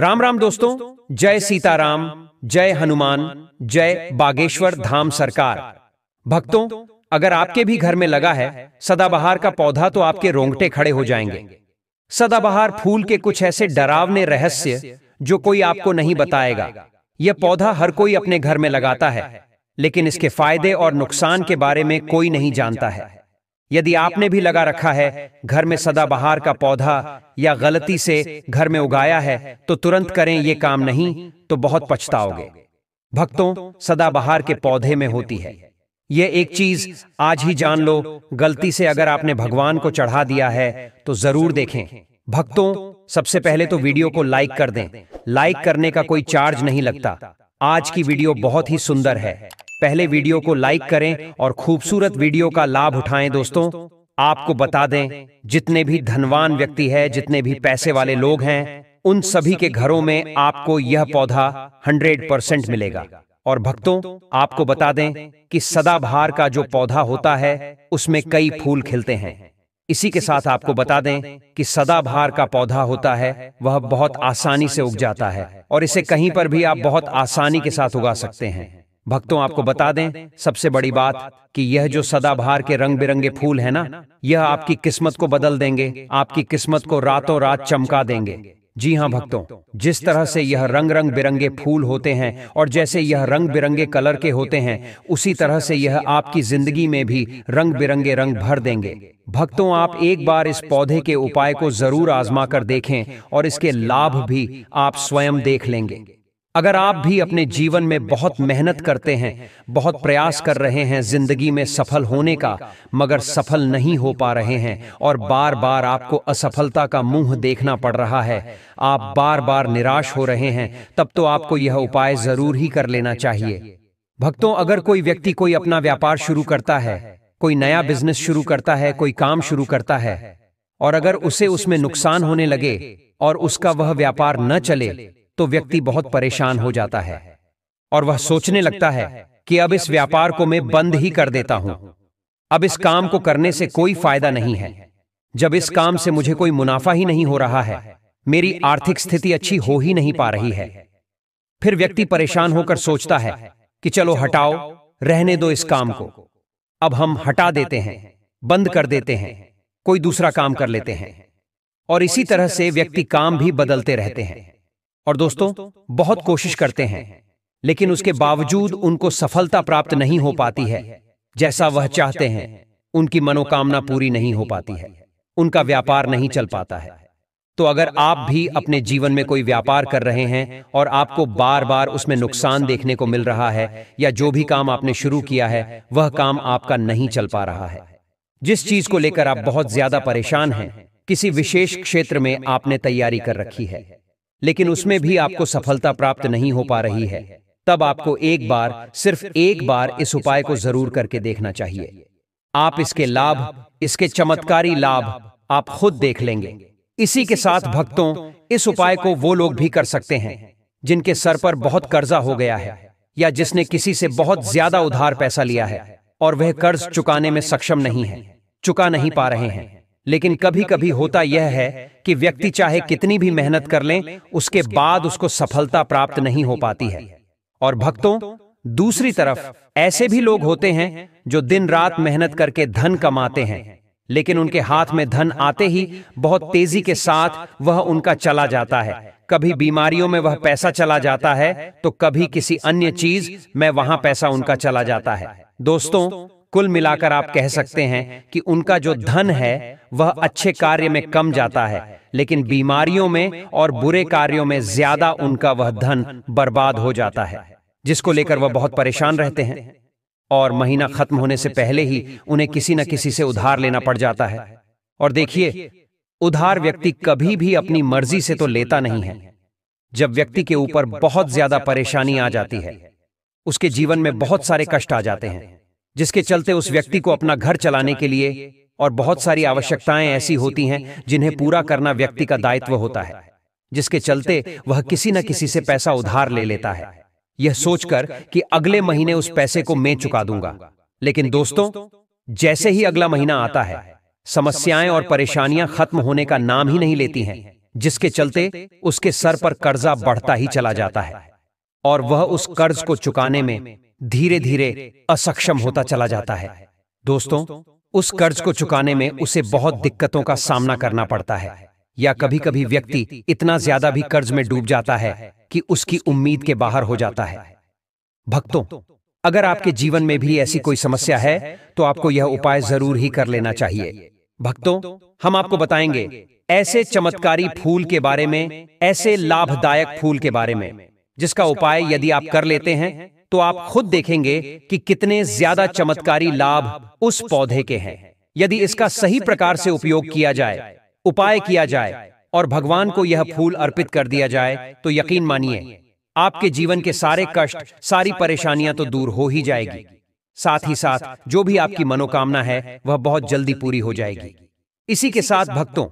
राम राम दोस्तों जय सीताराम जय हनुमान जय बागेश्वर धाम सरकार भक्तों अगर आपके भी घर में लगा है सदाबहार का पौधा तो आपके रोंगटे खड़े हो जाएंगे सदाबहार फूल के कुछ ऐसे डरावने रहस्य जो कोई आपको नहीं बताएगा यह पौधा हर कोई अपने घर में लगाता है लेकिन इसके फायदे और नुकसान के बारे में कोई नहीं जानता है यदि आपने भी लगा रखा है घर में सदाबहार का पौधा या गलती से घर में उगाया है तो तुरंत करें ये काम नहीं तो बहुत पछताओगे भक्तों सदाबहार के पौधे में होती है ये एक चीज आज ही जान लो गलती से अगर आपने भगवान को चढ़ा दिया है तो जरूर देखें भक्तों सबसे पहले तो वीडियो को लाइक कर दें लाइक करने का कोई चार्ज नहीं लगता आज की वीडियो बहुत ही सुंदर है पहले वीडियो को लाइक करें और खूबसूरत वीडियो का लाभ उठाएं दोस्तों आपको बता दें जितने भी धनवान व्यक्ति है जितने भी पैसे वाले लोग हैं उन सभी के घरों में आपको यह पौधा 100 परसेंट मिलेगा और भक्तों आपको बता दें कि सदाबहार का जो पौधा होता है उसमें कई फूल खिलते हैं इसी के साथ आपको बता दें कि सदाबहार का पौधा होता है वह बहुत आसानी से उग जाता है और इसे कहीं पर भी आप बहुत आसानी के साथ उगा सकते हैं भक्तों आपको बता दें सबसे बड़ी बात कि यह जो सदाबहार के रंग बिरंगे फूल है ना यह आपकी किस्मत को बदल देंगे आपकी किस्मत को रातों रात चमका देंगे जी हाँ, हाँ भक्तों जिस तरह से यह रंग रंग बिरंगे फूल होते हैं और जैसे यह रंग बिरंगे कलर के होते हैं उसी तरह से यह आपकी जिंदगी में भी रंग बिरंगे रंग भर देंगे भक्तों आप एक बार इस पौधे के उपाय को जरूर आजमा कर देखें और इसके लाभ भी आप स्वयं देख लेंगे अगर आप भी अपने जीवन में बहुत मेहनत करते हैं बहुत प्रयास कर रहे हैं जिंदगी में सफल होने का मगर सफल नहीं हो पा रहे हैं और बार बार आपको असफलता का मुंह देखना पड़ रहा है आप बार बार निराश हो रहे हैं तब तो आपको यह उपाय जरूर ही कर लेना चाहिए भक्तों अगर कोई व्यक्ति कोई अपना व्यापार शुरू करता है कोई नया बिजनेस शुरू करता है कोई काम शुरू करता है और अगर उसे उसमें नुकसान होने लगे और उसका वह व्यापार न चले तो व्यक्ति बहुत परेशान हो जाता है और वह सोचने लगता है कि अब इस व्यापार को मैं बंद ही कर देता हूं अब इस काम को करने से कोई फायदा नहीं है जब इस काम से मुझे कोई मुनाफा ही नहीं हो रहा है मेरी आर्थिक स्थिति अच्छी हो ही नहीं पा रही है फिर व्यक्ति परेशान होकर सोचता है कि चलो हटाओ रहने दो इस काम को अब हम हटा देते हैं बंद कर देते हैं कोई दूसरा काम कर लेते हैं और इसी तरह से व्यक्ति काम भी बदलते रहते हैं और दोस्तों बहुत कोशिश करते हैं लेकिन उसके बावजूद उनको सफलता प्राप्त नहीं हो पाती है जैसा वह चाहते हैं उनकी मनोकामना पूरी नहीं हो पाती है उनका व्यापार नहीं चल पाता है तो, तो अगर आप भी अपने जीवन में कोई व्यापार कर रहे हैं और आपको बार बार उसमें नुकसान देखने को मिल रहा है या जो भी काम आपने शुरू किया है वह काम आपका नहीं चल पा रहा है जिस चीज को लेकर आप बहुत ज्यादा परेशान हैं किसी विशेष क्षेत्र में आपने तैयारी कर रखी है लेकिन उसमें भी आपको सफलता प्राप्त नहीं हो पा रही है तब आपको एक बार सिर्फ एक बार इस उपाय को जरूर करके देखना चाहिए आप इसके लाभ इसके चमत्कारी लाभ आप खुद देख लेंगे इसी के साथ भक्तों इस उपाय को वो लोग भी कर सकते हैं जिनके सर पर बहुत कर्जा हो गया है या जिसने किसी से बहुत ज्यादा उधार पैसा लिया है और वह कर्ज चुकाने में सक्षम नहीं है चुका नहीं पा रहे हैं लेकिन कभी कभी होता यह है कि व्यक्ति चाहे कितनी भी मेहनत कर लें उसके बाद उसको सफलता प्राप्त नहीं हो पाती है और भक्तों दूसरी तरफ ऐसे भी लोग होते हैं जो दिन रात मेहनत करके धन कमाते हैं लेकिन उनके हाथ में धन आते ही बहुत तेजी के साथ वह उनका चला जाता है कभी बीमारियों में वह पैसा चला जाता है तो, तो कभी किसी अन्य चीज में वहां पैसा उनका चला जाता है दोस्तों कुल मिलाकर आप कह सकते हैं कि उनका जो धन है वह अच्छे कार्य में कम जाता है लेकिन बीमारियों में और बुरे कार्यों में ज्यादा उनका वह धन बर्बाद हो जाता है जिसको लेकर वह बहुत परेशान रहते हैं और महीना खत्म होने से पहले ही उन्हें किसी न किसी से उधार लेना पड़ जाता है और देखिए उधार व्यक्ति कभी भी अपनी मर्जी से तो लेता नहीं है जब व्यक्ति के ऊपर बहुत ज्यादा परेशानी आ जाती है उसके जीवन में बहुत सारे कष्ट आ जाते हैं जिसके चलते उस व्यक्ति को अपना घर चलाने के लिए और बहुत सारी आवश्यकताएं ऐसी होती हैं जिन्हें पूरा करना व्यक्ति का दायित्व होता है जिसके चलते वह किसी न किसी से पैसा उधार ले लेता है यह सोचकर कि अगले महीने उस पैसे को मैं चुका दूंगा लेकिन दोस्तों जैसे ही अगला महीना आता है समस्याएं और परेशानियां खत्म होने का नाम ही नहीं लेती हैं जिसके चलते उसके सर पर कर्जा बढ़ता ही चला जाता है और वह उस कर्ज को चुकाने में धीरे धीरे असक्षम होता चला जाता है दोस्तों उस कर्ज को चुकाने में उसे बहुत दिक्कतों का सामना करना पड़ता है या कभी कभी व्यक्ति इतना ज्यादा भी कर्ज में डूब जाता है कि उसकी उम्मीद के बाहर हो जाता है भक्तों अगर आपके जीवन में भी ऐसी कोई समस्या है तो आपको यह उपाय जरूर ही कर लेना चाहिए भक्तों हम आपको बताएंगे ऐसे चमत्कारी फूल के बारे में ऐसे लाभदायक फूल के बारे में जिसका उपाय यदि आप कर लेते हैं तो, तो आप खुद देखेंगे कि कितने ज्यादा चमत्कारी लाभ उस पौधे के हैं यदि इसका सही प्रकार से उपयोग किया जाए उपाय किया जाए और भगवान को यह फूल अर्पित कर दिया जाए तो, तो यकीन मानिए आपके जीवन के सारे कष्ट सारी परेशानियां तो दूर हो ही जाएगी साथ ही साथ जो भी आपकी मनोकामना है वह बहुत जल्दी पूरी हो जाएगी इसी के साथ भक्तों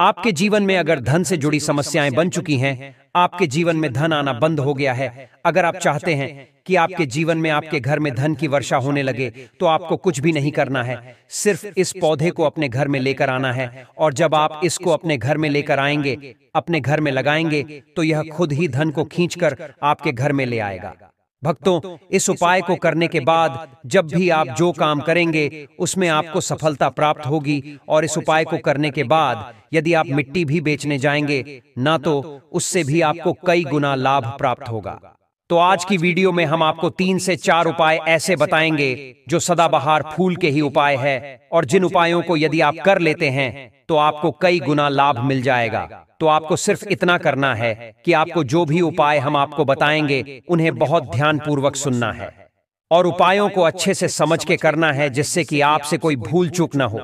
आपके जीवन में अगर धन से जुड़ी समस्याएं बन चुकी हैं आपके जीवन में धन आना बंद हो गया है अगर आप चाहते हैं कि आपके जीवन में आपके घर में धन की वर्षा होने लगे तो आपको कुछ भी नहीं करना है सिर्फ इस पौधे को अपने घर में लेकर आना है और जब आप इसको अपने घर में लेकर आएंगे अपने घर में लगाएंगे तो यह खुद ही धन को खींचकर आपके घर में ले आएगा भक्तों इस उपाय को करने के बाद जब भी आप जो काम करेंगे उसमें आपको सफलता प्राप्त होगी और इस उपाय को करने के बाद यदि आप मिट्टी भी बेचने जाएंगे तो ना तो उससे भी आपको कई गुना लाभ प्राप्त होगा तो आज की वीडियो में हम आपको तीन से चार उपाय ऐसे बताएंगे जो सदाबहार फूल के ही उपाय है और जिन उपायों को यदि आप कर लेते हैं तो आपको कई गुना लाभ मिल जाएगा तो आपको सिर्फ इतना करना है कि आपको जो भी उपाय हम आपको बताएंगे उन्हें बहुत ध्यानपूर्वक सुनना है और उपायों को अच्छे से समझ के करना है जिससे कि आपसे कोई भूल चूक ना हो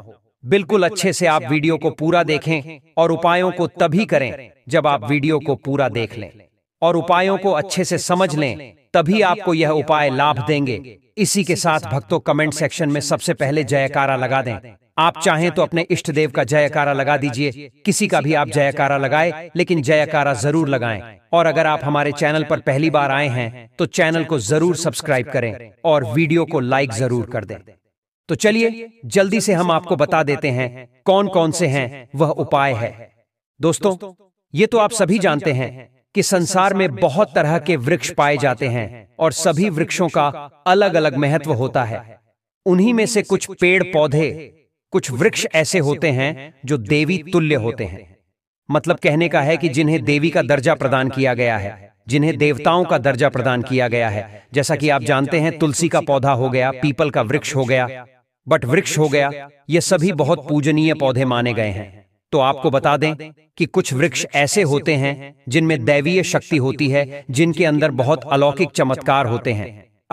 बिल्कुल अच्छे से आप वीडियो को पूरा देखें और उपायों को तभी करें जब आप वीडियो को पूरा देख लें और उपायों को अच्छे से समझ लें तभी आपको यह उपाय लाभ देंगे इसी के साथ भक्तों कमेंट सेक्शन में सबसे पहले जयकारा लगा दें आप चाहें तो, तो अपने इष्ट देव का जयकारा लगा दीजिए किसी का भी आप जयकारा लगाए लेकिन जयकारा जरूर लगाएं और अगर आप हमारे चैनल पर पहली बार आए हैं तो, तो चैनल को जरूर सब्सक्राइब करें और वीडियो को लाइक जरूर कर दें तो चलिए तो जल्दी से हम आपको बता देते हैं कौन कौन से हैं वह उपाय है दोस्तों ये तो आप सभी जानते हैं कि संसार में बहुत तरह के वृक्ष पाए जाते हैं और सभी वृक्षों का अलग अलग महत्व होता है उन्हीं में से कुछ पेड़ पौधे कुछ वृक्ष ऐसे होते हैं जो देवी तुल्य होते हैं मतलब कहने का है कि जिन्हें देवी का दर्जा प्रदान किया गया है जिन्हें देवताओं का दर्जा प्रदान किया गया है जैसा कि आप जानते हैं तुलसी का पौधा हो गया पीपल का वृक्ष हो गया बट वृक्ष हो गया ये सभी बहुत पूजनीय पौधे माने गए हैं तो आपको बता दें कि कुछ वृक्ष ऐसे होते हैं जिनमें दैवीय शक्ति होती है जिनके अंदर बहुत अलौकिक चमत्कार होते हैं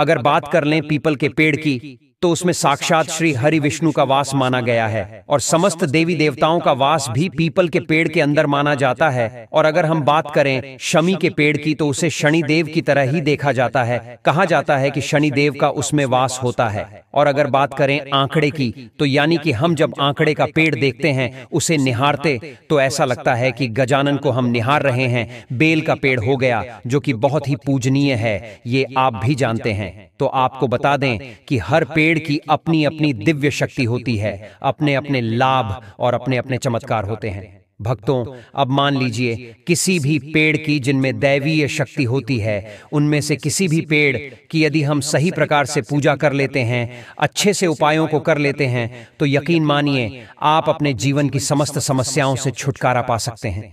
अगर बात कर लें पीपल के पेड़ की तो उसमें साक्षात श्री हरि विष्णु का वास माना गया है और समस्त देवी देवताओं का वास भी पीपल के पेड़ के अंदर माना जाता है और अगर हम बात करें शमी के पेड़ की तो उसे शनि देव की तरह ही देखा जाता है कहा जाता है कि शनि देव का उसमें वास होता है और अगर बात करें आंकड़े की तो यानी कि हम जब आंकड़े का पेड़ देखते हैं उसे निहारते तो ऐसा लगता है कि गजानन को हम निहार रहे हैं बेल का पेड़ हो गया जो कि बहुत ही पूजनीय है ये आप भी जानते हैं तो, तो आपको बता दें कि हर पेड़ की अपनी अपनी दिव्य शक्ति होती है अपने अपने लाभ और अपने अपने चमत्कार होते हैं भक्तों अब मान लीजिए किसी भी पेड़ की जिनमें दैवीय शक्ति होती है उनमें से किसी भी पेड़ की यदि हम सही प्रकार से पूजा कर लेते हैं अच्छे से उपायों को कर लेते हैं तो, तो यकीन मानिए आप अपने जीवन की समस्त समस्याओं से छुटकारा पा सकते हैं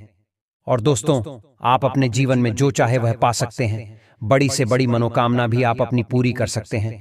और दोस्तों आप अपने जीवन में जो चाहे वह पा सकते हैं बड़ी से बड़ी मनोकामना भी आप अपनी पूरी कर सकते हैं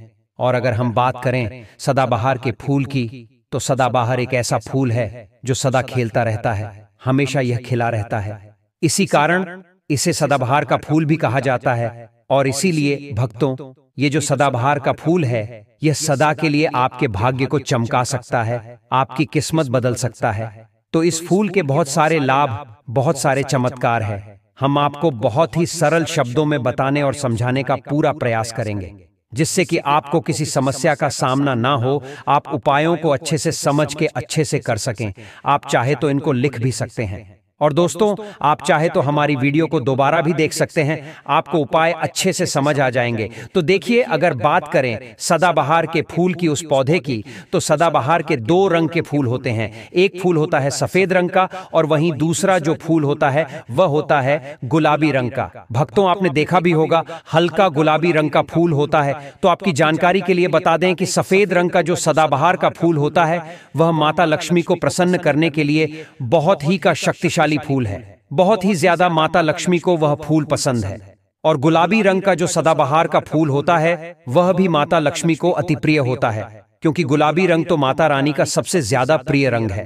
और अगर हम बात करें सदाबहार के फूल की तो सदाबहार एक ऐसा फूल है जो सदा खेलता रहता है हमेशा यह खिला रहता है इसी कारण इसे सदाबहार का फूल भी कहा जाता है और इसीलिए भक्तों ये जो सदाबहार का फूल है यह सदा के लिए आपके भाग्य को चमका सकता है आपकी किस्मत बदल सकता है तो इस फूल के बहुत सारे लाभ बहुत सारे चमत्कार है हम आपको बहुत ही सरल शब्दों में बताने और समझाने का पूरा प्रयास करेंगे जिससे कि आपको किसी समस्या का सामना ना हो आप उपायों को अच्छे से समझ के अच्छे से कर सकें आप चाहे तो इनको लिख भी सकते हैं और दोस्तों आप चाहे तो हमारी वीडियो को दोबारा भी देख सकते हैं आपको उपाय अच्छे से समझ आ जाएंगे तो देखिए अगर बात करें सदाबहार के फूल की उस पौधे की तो सदाबहार के दो रंग के फूल होते हैं एक फूल होता है सफेद रंग का और वहीं दूसरा जो फूल होता है वह होता है गुलाबी रंग का भक्तों आपने देखा भी होगा हल्का गुलाबी रंग का फूल होता है तो आपकी जानकारी के लिए बता दें कि सफेद रंग का जो सदाबहार का फूल होता है वह माता लक्ष्मी को प्रसन्न करने के लिए बहुत ही का शक्तिशाली वाली फूल है बहुत ही ज्यादा माता लक्ष्मी को वह फूल पसंद है और गुलाबी रंग का जो सदाबहार का फूल होता है वह भी माता लक्ष्मी को अति प्रिय होता है क्योंकि गुलाबी रंग तो माता रानी का सबसे ज्यादा प्रिय रंग है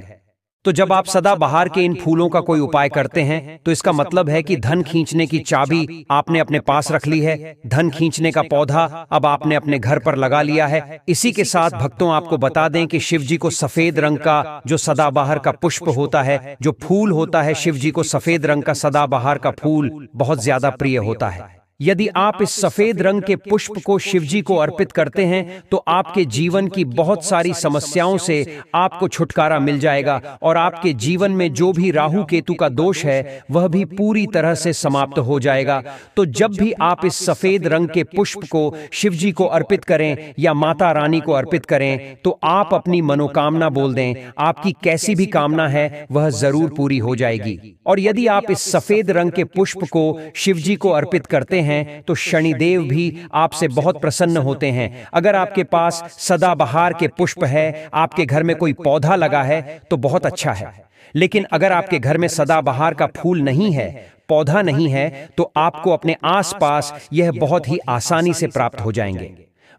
तो जब आप सदा बाहर के इन फूलों का कोई उपाय करते हैं तो इसका मतलब है कि धन खींचने की चाबी आपने अपने पास रख ली है धन खींचने का पौधा अब आपने अपने घर पर लगा लिया है इसी के साथ भक्तों आपको बता दें कि शिव जी को सफेद रंग का जो सदाबहार का पुष्प होता है जो फूल होता है शिव जी को सफेद रंग का सदाबहार का फूल बहुत ज्यादा प्रिय होता है यदि आप इस सफेद रंग के पुष्प को शिवजी को अर्पित करते हैं तो आपके जीवन की बहुत सारी समस्याओं से आपको छुटकारा मिल जाएगा और आपके जीवन में जो भी राहु केतु का दोष है वह भी पूरी तरह से समाप्त हो जाएगा तो जब भी आप इस सफेद रंग के पुष्प को शिवजी को अर्पित करें या माता रानी को अर्पित करें तो, तो आप अपनी मनोकामना बोल दें आपकी कैसी भी कामना है वह जरूर पूरी हो जाएगी और यदि आप इस सफेद रंग के पुष्प को शिवजी को अर्पित करते हैं हैं तो, तो शनिदेव भी आपसे बहुत प्रसन्न होते हैं अगर आपके पास सदाबहार के पुष्प है आपके घर में कोई पौधा लगा है तो, तो बहुत अच्छा, अच्छा है लेकिन अगर आपके घर में सदाबहार का फूल नहीं है पौधा नहीं है तो, तो आपको अपने आसपास यह बहुत ही आसानी से प्राप्त हो जाएंगे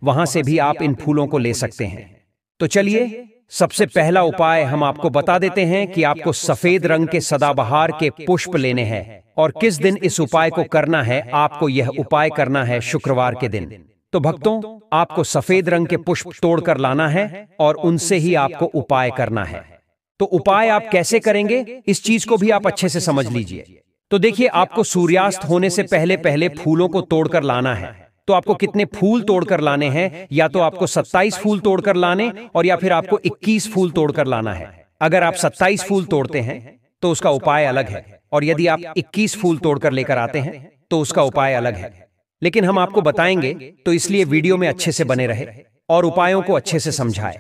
वहां से भी आप इन फूलों को ले सकते हैं तो चलिए सबसे पहला उपाय हम आपको बता देते हैं कि आपको सफेद रंग के सदाबहार के पुष्प लेने हैं और किस दिन इस उपाय को करना है आपको यह उपाय करना है शुक्रवार के दिन तो, तो भक्तों आपको सफेद रंग के पुष्प तोड़कर लाना है और उनसे ही आपको उपाय करना है तो, तो उपाय आप कैसे करेंगे इस चीज को भी आप अच्छे से समझ लीजिए तो देखिए आपको सूर्यास्त होने से पहले पहले फूलों को तोड़कर लाना है तो, तो आपको कितने फूल तोड़कर लाने हैं या तो आपको 27 तो फूल तोड़कर लाने और या फिर आपको 21 फूल तोड़कर लाना है अगर आप 27 फूल तोड़ते हैं तो, तो उसका उपाय अलग है और यदि आप 21 फूल तोड़कर लेकर आते हैं तो उसका उपाय अलग है लेकिन हम आपको बताएंगे तो इसलिए वीडियो में अच्छे से बने रहे और उपायों को अच्छे से समझाए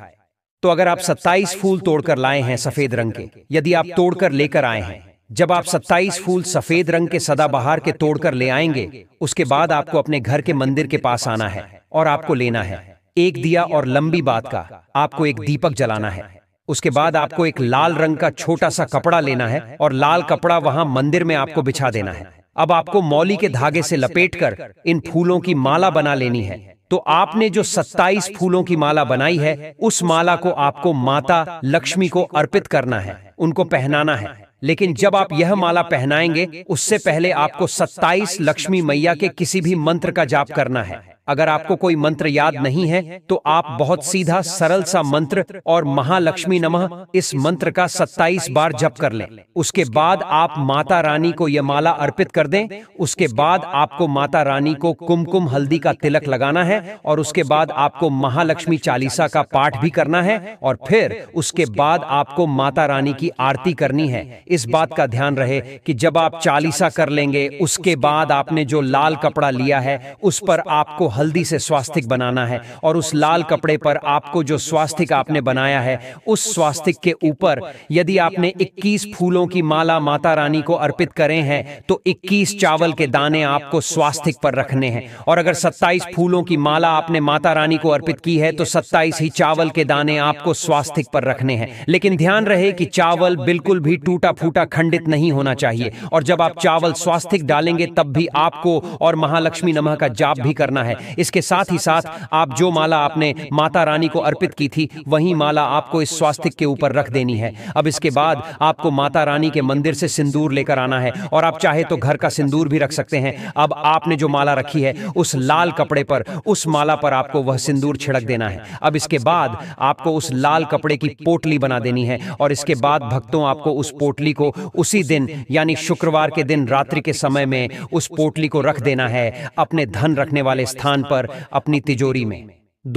तो अगर आप 27 फूल तोड़कर लाए हैं सफेद रंग के यदि आप तोड़कर लेकर आए हैं जब आप 27 फूल सफेद रंग के सदाबहार के तोड़कर ले आएंगे उसके बाद आपको अपने घर के मंदिर के पास आना है और आपको लेना है एक दिया और लंबी बात का आपको एक दीपक जलाना है उसके बाद आपको एक लाल रंग का छोटा सा कपड़ा लेना है और लाल कपड़ा वहां मंदिर में आपको बिछा देना है अब आपको मौली के धागे से लपेटकर इन फूलों की माला बना लेनी है तो आपने जो 27 फूलों की माला बनाई है उस माला को आपको माता लक्ष्मी को अर्पित करना है उनको पहनाना है लेकिन जब आप यह माला पहनाएंगे उससे पहले आपको 27 लक्ष्मी मैया के किसी भी मंत्र का जाप करना है अगर आपको कोई मंत्र याद नहीं है तो आप बहुत सीधा सरल सा मंत्र और महालक्ष्मी नमः इस मंत्र का 27 बार जप कर लें उसके बाद आप माता रानी को यह माला अर्पित कर दें उसके बाद आपको माता रानी को कुमकुम हल्दी का तिलक लगाना है और उसके बाद आपको महालक्ष्मी चालीसा का पाठ भी करना है और फिर उसके बाद आपको माता रानी की आरती करनी है इस बात का ध्यान रहे की जब आप चालीसा कर लेंगे उसके बाद आपने जो लाल कपड़ा लिया है उस पर आपको हल्दी से स्वास्थ्य बनाना है और उस लाल कपड़े पर आपको जो स्वास्थ्य आपने बनाया है उस स्वास्थ्य के ऊपर यदि आपने 21 फूलों की माला माता रानी को अर्पित करें हैं तो 21 चावल के दाने आपको स्वास्थ्य पर रखने हैं और अगर 27 फूलों की माला आपने माता रानी को अर्पित की है तो 27 ही चावल के दाने आपको स्वास्थ्य पर रखने हैं लेकिन ध्यान रहे कि चावल बिल्कुल भी टूटा फूटा खंडित नहीं होना चाहिए और जब आप चावल स्वास्थ्य डालेंगे तब भी आपको और महालक्ष्मी नमः का जाप भी करना है इसके साथ ही साथ आप जो माला आपने माता रानी को अर्पित की थी वही माला आपको इस स्वास्थ्य के ऊपर रख देनी है अब इसके बाद आपको माता रानी के मंदिर से सिंदूर लेकर आना है और आप चाहे तो घर का सिंदूर भी रख सकते हैं अब आपने जो माला रखी है उस लाल कपड़े पर उस माला पर आपको वह सिंदूर छिड़क देना है अब इसके बाद आपको उस लाल कपड़े की पोटली बना देनी है और इसके बाद भक्तों आपको उस पोटली को उसी दिन यानी शुक्रवार के दिन रात्रि के समय में उस पोटली को रख देना है अपने धन रखने वाले स्थान स्थान पर अपनी तिजोरी में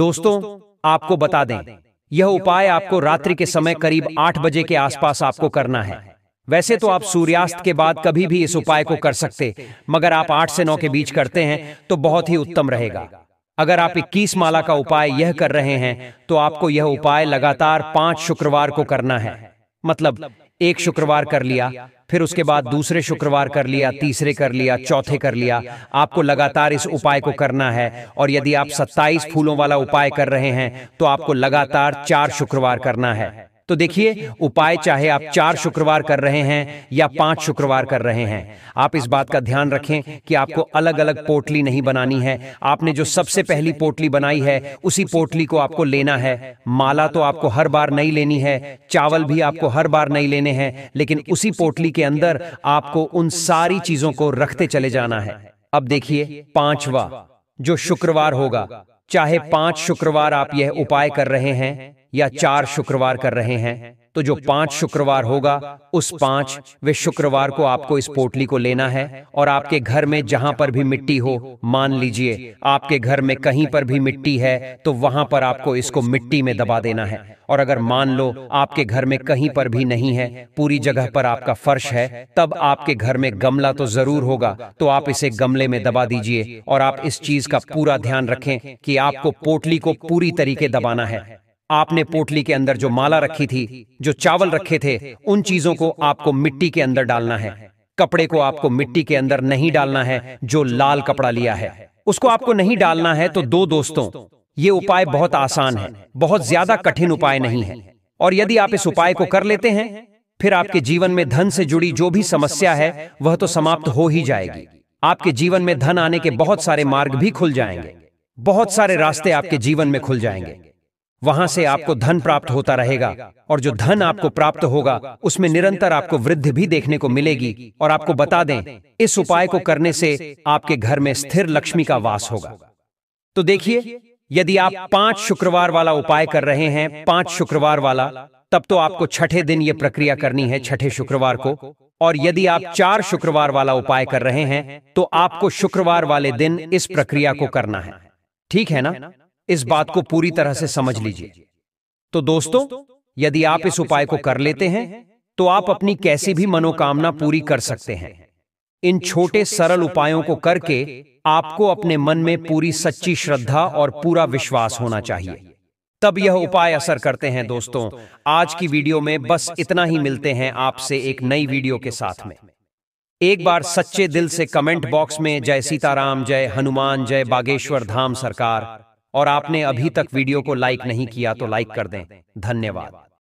दोस्तों आपको बता दें यह उपाय आपको रात्रि के समय करीब आठ बजे के आसपास आपको करना है वैसे तो आप सूर्यास्त के बाद कभी भी इस उपाय को कर सकते मगर आप आठ से नौ के बीच करते हैं तो बहुत ही उत्तम रहेगा अगर आप 21 माला का उपाय यह कर रहे हैं तो आपको यह उपाय लगातार पांच शुक्रवार को करना है मतलब एक शुक्रवार कर लिया फिर उसके बाद दूसरे शुक्रवार कर लिया तीसरे कर लिया चौथे कर लिया आपको लगातार इस उपाय को करना है और यदि आप 27 फूलों वाला उपाय कर रहे हैं तो आपको लगातार चार शुक्रवार करना है तो, तो देखिए उपाय चाहे आप चार शुक्रवार कर रहे हैं या पांच शुक्रवार कर रहे हैं आप इस बात का ध्यान रखें कि आपको अलग अलग पोटली नहीं बनानी है आपने जो सबसे पहली पोटली बनाई है उसी पोटली को आपको लेना है तो माला तो आपको हर बार नहीं लेनी है चावल भी आपको हर बार नहीं लेने हैं लेकिन उसी पोटली के अंदर आपको उन सारी चीजों को रखते चले जाना है अब देखिए पांचवा जो शुक्रवार होगा चाहे पांच शुक्रवार आप यह उपाय कर रहे हैं या चार शुक्रवार कर रहे हैं तो, तो जो पांच शुक्रवार होगा उस पांच वे शुक्रवार को आपको इस पोटली को लेना है और आपके घर में जहां पर भी मिट्टी हो मान लीजिए आपके घर में कहीं पर भी मिट्टी है तो वहां पर आपको इसको मिट्टी में दबा देना है और अगर मान लो आपके घर में कहीं पर भी नहीं है पूरी जगह पर आपका फर्श है तब आपके घर में गमला तो जरूर होगा तो आप इसे गमले में दबा दीजिए और आप इस चीज का पूरा ध्यान रखें कि आपको पोटली को पूरी तरीके दबाना है आपने पोटली के अंदर जो माला रखी थी जो चावल रखे थे उन चीजों को आपको मिट्टी के अंदर डालना है कपड़े को आपको मिट्टी के अंदर नहीं डालना है जो लाल कपड़ा लिया है उसको आपको नहीं डालना है तो दो दोस्तों ये उपाय बहुत आसान है बहुत ज्यादा कठिन उपाय नहीं है और यदि आप इस उपाय को कर लेते हैं फिर आपके जीवन में धन से जुड़ी जो भी समस्या है वह तो समाप्त हो ही जाएगी आपके जीवन में धन आने के बहुत सारे मार्ग भी खुल जाएंगे बहुत सारे रास्ते आपके जीवन में खुल जाएंगे वहां से आपको धन प्राप्त होता रहेगा और जो धन आपको प्राप्त होगा उसमें निरंतर आपको वृद्धि भी देखने को मिलेगी और आपको बता दें इस उपाय को करने से आपके घर में स्थिर लक्ष्मी का वास होगा तो, तो देखिए यदि आप पांच शुक्रवार वाला उपाय कर रहे हैं पांच शुक्रवार वाला तब तो, तो आपको छठे दिन ये प्रक्रिया करनी है छठे शुक्रवार को और यदि आप चार शुक्रवार वाला उपाय कर रहे हैं तो, तो आपको शुक्रवार वाले दिन इस प्रक्रिया को करना है ठीक है ना इस बात को पूरी तरह से समझ लीजिए तो दोस्तों यदि आप इस उपाय को कर लेते हैं तो, तो आप अपनी कैसी भी मनोकामना पूरी कर सकते हैं इन छोटे सरल उपायों को करके आपको अपने मन में पूरी सच्ची श्रद्धा और पूरा विश्वास होना चाहिए तब यह उपाय असर करते हैं दोस्तों आज की वीडियो में बस इतना ही मिलते हैं आपसे एक नई वीडियो के साथ में एक बार सच्चे दिल से कमेंट बॉक्स में जय सीताराम जय हनुमान जय बागेश्वर धाम सरकार और आपने अभी तक वीडियो को लाइक नहीं किया तो लाइक कर दें धन्यवाद